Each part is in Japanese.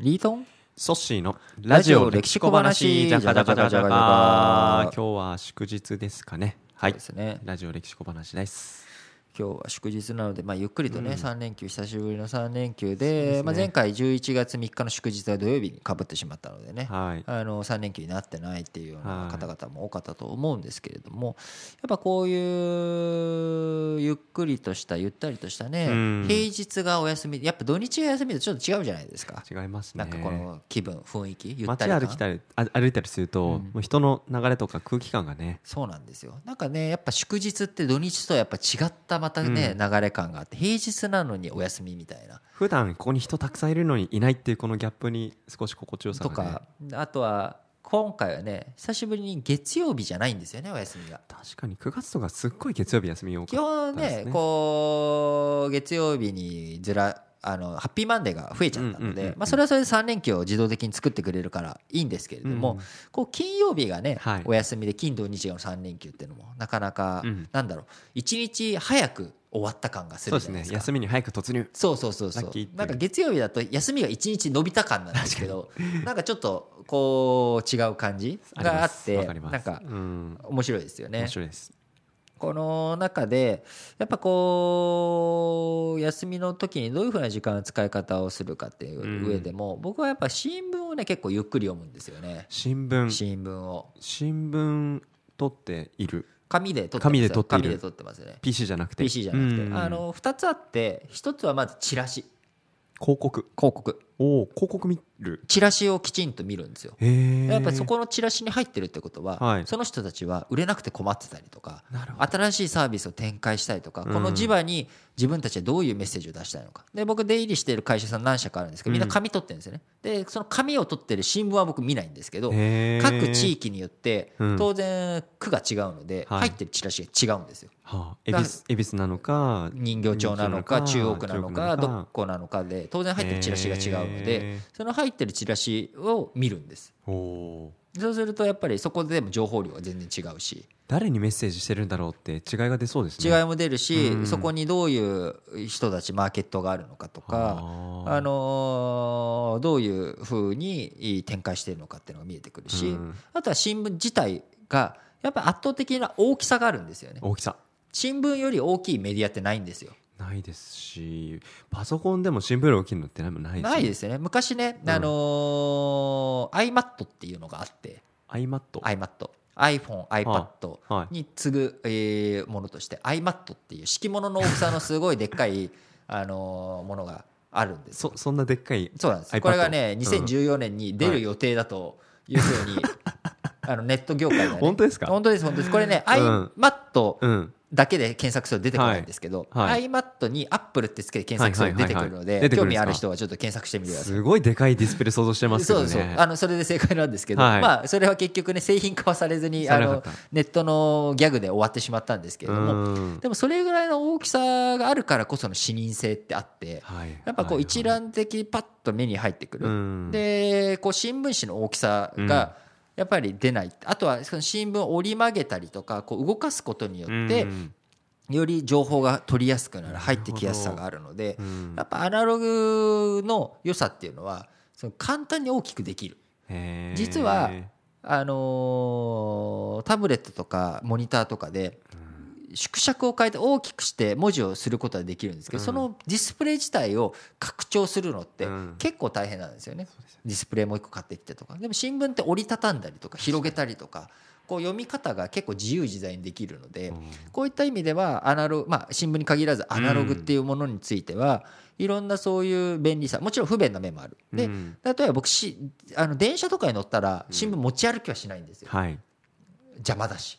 リートンソッシーのラジオ歴史小話じゃかじゃかじゃか今日は祝日ですかねはい、ね、ラジオ歴史小話です今日は祝日なので、まあ、ゆっくりとね、うん、3連休久しぶりの3連休で、ね、まあ、前回11月3日の祝日は土曜日にかぶってしまったのでね、はい、あの3連休になってないっていうような方々も多かったと思うんですけれども、はい、やっぱこういうゆっくりとしたゆったりとしたね、うん、平日がお休みやっぱ土日が休みとちょっと違うじゃないですか違いますねなんかこの気分雰囲気ゆったり街歩きたり歩いたりすると、うん、もう人の流れとか空気感がねそうなんですよなんかねやっぱ祝日って土日とやっぱ違ったまたね、うん、流れ感があって平日なのにお休みみたいな普段ここに人たくさんいるのにいないっていうこのギャップに少し心地よさが、ね、とかあとは今回はね久しぶりに月曜日じゃないんですよねお休みが確かに9月とかすっごい月曜日休み多かったです、ね、基本ねこう月曜日にずらあのハッピーマンデーが増えちゃったので、まあ、それはそれで3連休を自動的に作ってくれるからいいんですけれども、こう金曜日がね、お休みで金土日の3連休っていうのもなかなか、なんだろう一日早く終わった感がするそうですね休みに早く突入そうそうそうそうなんか月曜日だと休みが1日伸びた感なんですけどなんかちょっとこう違う感じがあってなんか面白いですよねこの中でやっぱこう休みの時にどういうふうな時間の使い方をするかっていう上でも、僕はやっぱ新聞をね結構ゆっくり読むんですよね新聞新聞を新聞取っている紙で取って紙でって紙で取ってますね PC じゃなくて PC じゃなくてあの2つあって1つはまずチラシ広告広告おお広告見るチラシをきちんと見るんですよやっぱりそこのチラシに入ってるってことは、はい、その人たちは売れなくて困ってたりとか新しいサービスを展開したりとか、この磁場に自分たちはどういうメッセージを出したいのかで僕出入りしている会社さん何社かあるんですけどみんな紙取ってるんですよね、うん、でその紙を取ってる新聞は僕見ないんですけど各地域によって当然区が違うので、うん、入ってるチラシが違うんですよ、恵比寿なのか人形町なのか中央区なのかどこなのかで当然入ってるチラシが違うのでその入ってるチラシを見るんですそうするとやっぱりそこでも情報量が全然違うし誰にメッセージしてるんだろうって違いが出そうですね違いも出るし、そこにどういう人たちマーケットがあるのかとかあのー、どういうふうに展開してるのかっていうのが見えてくるし、あとは新聞自体がやっぱ圧倒的な大きさがあるんですよね大きさ新聞より大きいメディアってないんですよないですしパソコンでも新聞量起きるのってないですないですよね昔ね、あのー、iMat っていうのがあって iMat? iMat iPhone、iPad に次ぐ、えものとして iMat っていう敷物の大きさのすごいでっかい、あのものがあるんですそそんなでっかいそうなんですこれがね2014年に出る予定だというふうに、あのネット業界 で、ね、本当ですか本当です本当ですこれね iMat、だけで検索すると出てこないんですけど、はい iMac に Apple ってつけて検索すると出てくるので、興味ある人はちょっと検索してみてください。すごいでかいディスプレイ想像してますけどね。そうそうあのそれで正解なんですけど、はい、まあそれは結局ね製品化はされずにあのネットのギャグで終わってしまったんですけれども、でもそれぐらいの大きさがあるからこその視認性ってあって、はい、やっぱこう一覧的パッと目に入ってくる。で、こう新聞紙の大きさが、うんやっぱり出ないあとはその新聞を折り曲げたりとかこう動かすことによってより情報が取りやすくなる入ってきやすさがあるのでやっぱアナログの良さっていうのはその簡単に大きくできる実はあのタブレットとかモニターとかで縮尺を変えて大きくして文字をすることはできるんですけど、そのディスプレイ自体を拡張するのって結構大変なんですよね、ディスプレイもう一個買ってきてとかでも新聞って折りたたんだりとか広げたりとか。こう読み方が結構自由自在にできるので、こういった意味ではアナログ、まあ、新聞に限らずアナログっていうものについては、いろんなそういう便利さもちろん不便な面もあるで、例えば僕しあの電車とかに乗ったら新聞持ち歩きはしないんですよ、邪魔だし。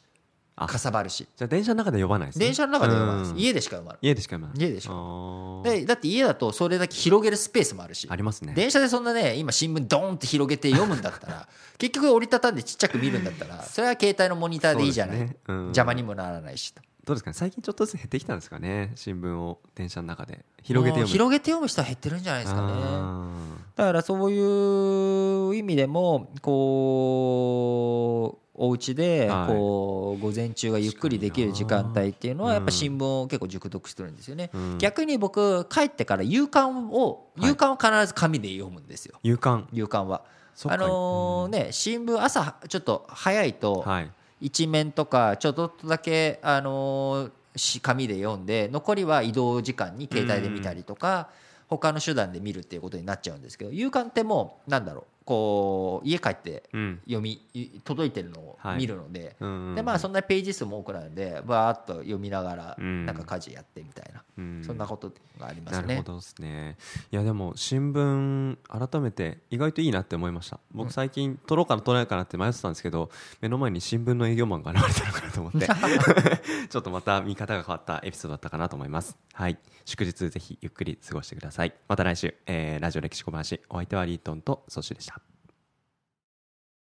かさばるしじゃあ電車の中で呼ばないです、ね、電車の中で呼ばないです、家でしか呼ばない家でしか呼ばない家でしょでだって家だとそれだけ広げるスペースもあるしありますね電車でそんなね今新聞ドーンって広げて読むんだったら 結局折りたたんでちっちゃく見るんだったらそれは携帯のモニターでいいじゃない、ね、邪魔にもならないしどうですかね最近ちょっとずつ減ってきたんですかね新聞を電車の中で広げて読む広げて読む人は減ってるんじゃないですかねだからそういう意味でもこうお家でこう午前中がゆっくりできる時間帯っていうのはやっぱ新聞を結構熟読してるんですよね、うん、逆に僕帰ってから夕刊を夕刊は必ず紙で読むんですよ夕刊夕刊はあのね新聞朝ちょっと早いと一面とかちょっとだけあの紙で読んで残りは移動時間に携帯で見たりとか他の手段で見るっていうことになっちゃうんですけど夕刊ってもうなんだろうこう家帰って読み、届いてるのを見るので,、でまあ、そんなページ数も多くなるんでバーっと読みながらなんか家事やってみたいな、そんなことがありますね。なるほどですねいやでも新聞改めて意外といいなって思いました僕最近取ろうかな取らないかなって迷ってたんですけど目の前に新聞の営業マンが現れたのかなと思って ちょっとまた見方が変わったエピソードだったかなと思います。はい祝日ぜひゆっくり過ごしてくださいまた来週、えー、ラジオ歴史小林お相手はリートンとソシュでした